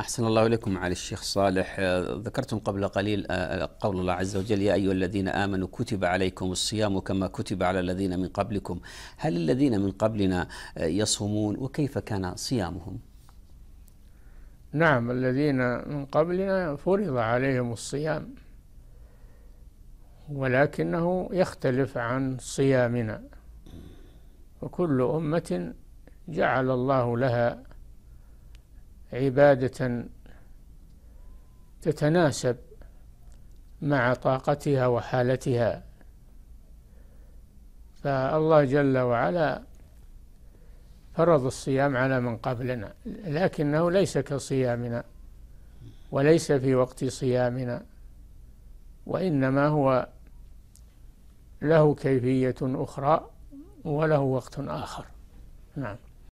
أحسن الله إليكم معالي الشيخ صالح آه، ذكرتم قبل قليل آه، قول الله عز وجل يا أيها الذين آمنوا كتب عليكم الصيام كما كتب على الذين من قبلكم هل الذين من قبلنا آه، يصومون وكيف كان صيامهم نعم الذين من قبلنا فرض عليهم الصيام ولكنه يختلف عن صيامنا وكل أمة جعل الله لها عبادة تتناسب مع طاقتها وحالتها فالله جل وعلا فرض الصيام على من قبلنا لكنه ليس كصيامنا وليس في وقت صيامنا وإنما هو له كيفية أخرى وله وقت آخر نعم